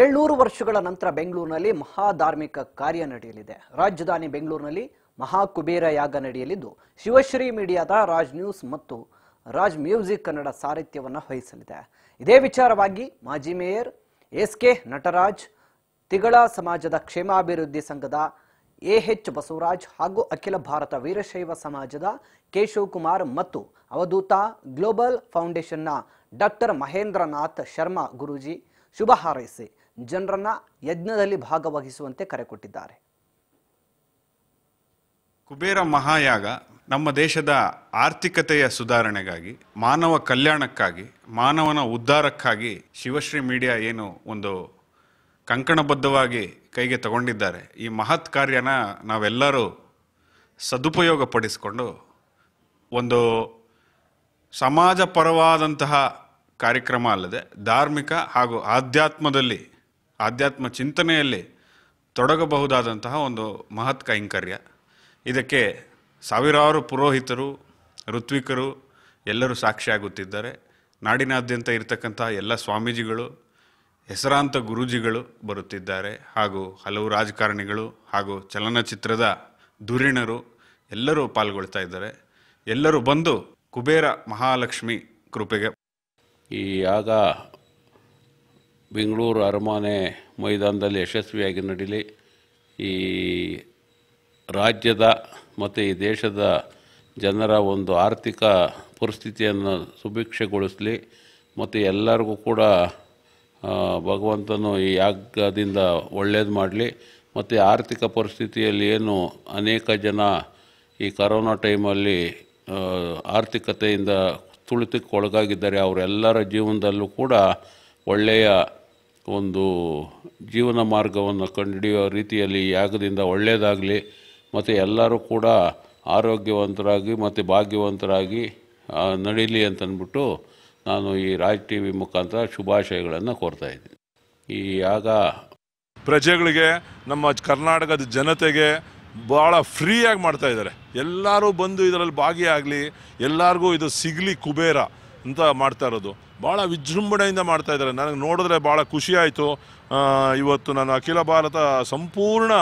ಏಳ್ನೂರು ವರ್ಷಗಳ ನಂತರ ಬೆಂಗಳೂರಿನಲ್ಲಿ ಮಹಾಧಾರ್ಮಿಕ ಕಾರ್ಯ ನಡೆಯಲಿದೆ ರಾಜಧಾನಿ ಬೆಂಗಳೂರಿನಲ್ಲಿ ಮಹಾ ಕುಬೇರ ಯಾಗ ನಡೆಯಲಿದ್ದು ಶಿವಶ್ರೀ ಮೀಡಿಯಾದ ರಾಜ್ ನ್ಯೂಸ್ ಮತ್ತು ರಾಜ್ ಮ್ಯೂಸಿಕ್ ಕನ್ನಡ ಸಾರಿತ್ಯವನ್ನು ವಹಿಸಲಿದೆ ಇದೇ ವಿಚಾರವಾಗಿ ಮಾಜಿ ಮೇಯರ್ ಎಸ್ ಕೆ ನಟರಾಜ್ ತಿಗಳ ಸಮಾಜದ ಕ್ಷೇಮಾಭಿವೃದ್ಧಿ ಸಂಘದ ಎ ಎಚ್ ಬಸವರಾಜ್ ಹಾಗೂ ಅಖಿಲ ಭಾರತ ವೀರಶೈವ ಸಮಾಜದ ಕೇಶವ್ ಕುಮಾರ್ ಮತ್ತು ಅವಧೂತ ಗ್ಲೋಬಲ್ ಫೌಂಡೇಶನ್ನ ಡಾಕ್ಟರ್ ಮಹೇಂದ್ರನಾಥ್ ಶರ್ಮಾ ಗುರೂಜಿ ಶುಭ ಹಾರೈಸಿ ಜನರನ್ನ ಯಜ್ಞದಲ್ಲಿ ಭಾಗವಹಿಸುವಂತೆ ಕರೆ ಕೊಟ್ಟಿದ್ದಾರೆ ಕುಬೇರ ಮಹಾಯಾಗ ನಮ್ಮ ದೇಶದ ಆರ್ಥಿಕತೆಯ ಸುಧಾರಣೆಗಾಗಿ ಮಾನವ ಕಲ್ಯಾಣಕ್ಕಾಗಿ ಮಾನವನ ಉದ್ಧಾರಕ್ಕಾಗಿ ಶಿವಶ್ರೀ ಮೀಡಿಯಾ ಏನು ಒಂದು ಕಂಕಣಬದ್ಧವಾಗಿ ಕೈಗೆ ತಗೊಂಡಿದ್ದಾರೆ ಈ ಮಹತ್ ಕಾರ್ಯನ ನಾವೆಲ್ಲರೂ ಸದುಪಯೋಗ ಪಡಿಸಿಕೊಂಡು ಒಂದು ಸಮಾಜ ಪರವಾದಂತಹ ಕಾರ್ಯಕ್ರಮ ಅಲ್ಲದೆ ಧಾರ್ಮಿಕ ಹಾಗೂ ಆಧ್ಯಾತ್ಮದಲ್ಲಿ ಆಧ್ಯಾತ್ಮ ಚಿಂತನೆಯಲ್ಲಿ ತೊಡಗಬಹುದಾದಂತಹ ಒಂದು ಮಹತ್ ಕೈಂಕರ್ಯ ಇದಕ್ಕೆ ಸಾವಿರಾರು ಪುರೋಹಿತರು ಋತ್ವಿಕರು ಎಲ್ಲರೂ ಸಾಕ್ಷಿಯಾಗುತ್ತಿದ್ದಾರೆ ನಾಡಿನಾದ್ಯಂತ ಇರತಕ್ಕಂತಹ ಎಲ್ಲ ಸ್ವಾಮೀಜಿಗಳು ಹೆಸರಾಂತ ಗುರೂಜಿಗಳು ಬರುತ್ತಿದ್ದಾರೆ ಹಾಗೂ ಹಲವು ರಾಜಕಾರಣಿಗಳು ಹಾಗೂ ಚಲನಚಿತ್ರದ ಧುರೀಣರು ಎಲ್ಲರೂ ಪಾಲ್ಗೊಳ್ತಾ ಇದ್ದಾರೆ ಎಲ್ಲರೂ ಬಂದು ಕುಬೇರ ಮಹಾಲಕ್ಷ್ಮಿ ಕೃಪೆಗೆ ಈ ಯಾಗ ಬೆಂಗಳೂರು ಅರಮನೆ ಮೈದಾನದಲ್ಲಿ ಯಶಸ್ವಿಯಾಗಿ ನಡೀಲಿ ಈ ರಾಜ್ಯದ ಮತ್ತು ಈ ದೇಶದ ಜನರ ಒಂದು ಆರ್ಥಿಕ ಪರಿಸ್ಥಿತಿಯನ್ನು ಸುಭಿಕ್ಷೆಗೊಳಿಸಲಿ ಮತ್ತು ಎಲ್ಲರಿಗೂ ಕೂಡ ಭಗವಂತನು ಈ ಯಾಗದಿಂದ ಒಳ್ಳೇದು ಮಾಡಲಿ ಮತ್ತು ಆರ್ಥಿಕ ಪರಿಸ್ಥಿತಿಯಲ್ಲಿ ಏನು ಅನೇಕ ಜನ ಈ ಕರೋನಾ ಟೈಮಲ್ಲಿ ಆರ್ಥಿಕತೆಯಿಂದ ತುಳಿತಕ್ಕೆ ಒಳಗಾಗಿದ್ದಾರೆ ಅವರೆಲ್ಲರ ಜೀವನದಲ್ಲೂ ಕೂಡ ಒಳ್ಳೆಯ ಒಂದು ಜೀವನ ಮಾರ್ಗವನ್ನು ಕಂಡುಹಿಡಿಯೋ ರೀತಿಯಲ್ಲಿ ಯಾಗದಿಂದ ಒಳ್ಳೆಯದಾಗಲಿ ಮತ್ತು ಎಲ್ಲರೂ ಕೂಡ ಆರೋಗ್ಯವಂತರಾಗಿ ಮತ್ತು ಭಾಗ್ಯವಂತರಾಗಿ ನಡೀಲಿ ಅಂತಂದ್ಬಿಟ್ಟು ನಾನು ಈ ರಾಜ್ ಟಿ ವಿ ಮುಖಾಂತರ ಶುಭಾಶಯಗಳನ್ನು ಕೋರ್ತಾ ಇದ್ದೀನಿ ಈ ಯಾಗ ಪ್ರಜೆಗಳಿಗೆ ನಮ್ಮ ಕರ್ನಾಟಕದ ಜನತೆಗೆ ಭಾಳ ಫ್ರೀಯಾಗಿ ಮಾಡ್ತಾ ಇದ್ದಾರೆ ಎಲ್ಲರೂ ಬಂದು ಇದರಲ್ಲಿ ಭಾಗಿಯಾಗಲಿ ಎಲ್ಲರಿಗೂ ಇದು ಸಿಗಲಿ ಕುಬೇರ ಅಂತ ಮಾಡ್ತಾ ಇರೋದು ಭಾಳ ವಿಜೃಂಭಣೆಯಿಂದ ಮಾಡ್ತಾ ಇದ್ದಾರೆ ನನಗೆ ನೋಡಿದ್ರೆ ಭಾಳ ಖುಷಿಯಾಯಿತು ಇವತ್ತು ನಾನು ಅಖಿಲ ಭಾರತ ಸಂಪೂರ್ಣ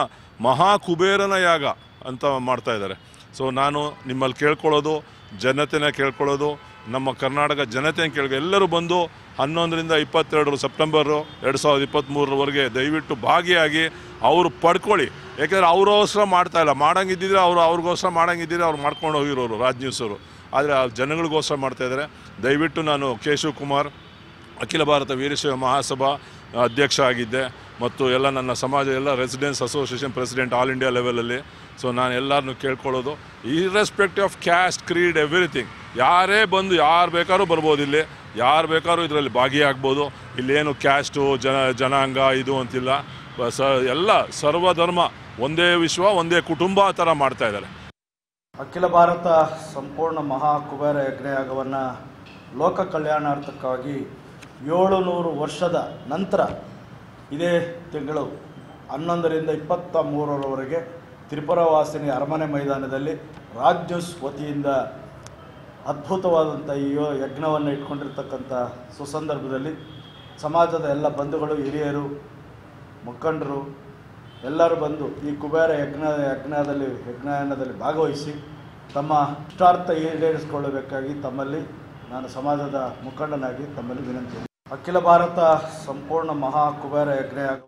ಮಹಾ ಕುಬೇರನ ಯಾಗ ಅಂತ ಮಾಡ್ತಾ ಇದ್ದಾರೆ ಸೊ ನಾನು ನಿಮ್ಮಲ್ಲಿ ಕೇಳ್ಕೊಳ್ಳೋದು ಜನತೆನ ಕೇಳ್ಕೊಳ್ಳೋದು ನಮ್ಮ ಕರ್ನಾಟಕ ಜನತೆ ಕೇಳ್ಕೊ ಎಲ್ಲರೂ ಬಂದು ಹನ್ನೊಂದರಿಂದ ಇಪ್ಪತ್ತೆರಡರ ಸೆಪ್ಟೆಂಬರು ಎರಡು ಸಾವಿರದ ಇಪ್ಪತ್ತ್ಮೂರರವರೆಗೆ ದಯವಿಟ್ಟು ಭಾಗಿಯಾಗಿ ಅವರು ಪಡ್ಕೊಳ್ಳಿ ಯಾಕೆಂದರೆ ಮಾಡ್ತಾ ಇಲ್ಲ ಮಾಡೋಂಗಿದ್ದಿದ್ರೆ ಅವರು ಅವ್ರಿಗೋಸ್ಕರ ಮಾಡೋಂಗಿದ್ದಿದ್ರೆ ಅವ್ರು ಮಾಡ್ಕೊಂಡು ಹೋಗಿರೋರು ರಾಜ್ ಅವರು ಆದರೆ ಆ ಜನಗಳಿಗೋಸ್ಕರ ಮಾಡ್ತಾಯಿದ್ದಾರೆ ದಯವಿಟ್ಟು ನಾನು ಕೇಶವ್ ಕುಮಾರ್ ಅಖಿಲ ಭಾರತ ವೀರಶೈವ ಮಹಾಸಭಾ ಅಧ್ಯಕ್ಷ ಆಗಿದ್ದೆ ಮತ್ತು ಎಲ್ಲ ನನ್ನ ಸಮಾಜ ಎಲ್ಲ residence association president all India ಲೆವೆಲಲ್ಲಿ ಸೊ ನಾನು ಎಲ್ಲರನ್ನು ಕೇಳ್ಕೊಳ್ಳೋದು irrespective of caste creed everything ಯಾರೇ ಬಂದು ಯಾರು ಬೇಕಾದ್ರೂ ಬರ್ಬೋದು ಇಲ್ಲಿ ಯಾರು ಬೇಕಾದ್ರೂ ಇದರಲ್ಲಿ ಭಾಗಿಯಾಗ್ಬೋದು ಇಲ್ಲೇನು ಕ್ಯಾಸ್ಟು ಜನ ಜನಾಂಗ ಇದು ಅಂತಿಲ್ಲ ಸ ಎಲ್ಲ ಸರ್ವಧರ್ಮ ಒಂದೇ ವಿಶ್ವ ಒಂದೇ ಕುಟುಂಬ ಆ ಥರ ಮಾಡ್ತಾ ಇದ್ದಾರೆ ಅಖಿಲ ಭಾರತ ಸಂಪೂರ್ಣ ಮಹಾ ಕುಬೇರ ಯಜ್ಞಯಾಗವನ್ನು ಲೋಕ ಕಲ್ಯಾಣಾರ್ಥಕ್ಕಾಗಿ ಏಳು ನೂರು ವರ್ಷದ ನಂತರ ಇದೇ ತಿಂಗಳು ಹನ್ನೊಂದರಿಂದ ಇಪ್ಪತ್ತ ಮೂರರವರೆಗೆ ತ್ರಿಪುರ ವಾಸಿನಿ ಅರಮನೆ ಮೈದಾನದಲ್ಲಿ ರಾಜ್ಯ ವತಿಯಿಂದ ಅದ್ಭುತವಾದಂಥ ಈ ಯಜ್ಞವನ್ನು ಇಟ್ಕೊಂಡಿರ್ತಕ್ಕಂಥ ಸುಸಂದರ್ಭದಲ್ಲಿ ಸಮಾಜದ ಎಲ್ಲ ಬಂಧುಗಳು ಹಿರಿಯರು ಮುಖಂಡರು ಎಲ್ಲರೂ ಬಂದು ಈ ಕುಬೇರ ಯಜ್ಞ ಯಜ್ಞದಲ್ಲಿ ಯಜ್ಞಾಯನದಲ್ಲಿ ಭಾಗವಹಿಸಿ ತಮ್ಮ ಇಷ್ಟಾರ್ಥ ಈಡೇರಿಸಿಕೊಳ್ಳಬೇಕಾಗಿ ತಮ್ಮಲ್ಲಿ ನಾನು ಸಮಾಜದ ಮುಖಂಡನಾಗಿ ತಮ್ಮಲ್ಲಿ ವಿನಂತಿ ಅಖಿಲ ಭಾರತ ಸಂಪೂರ್ಣ ಮಹಾ ಕುಬೇರ ಯಜ್ಞ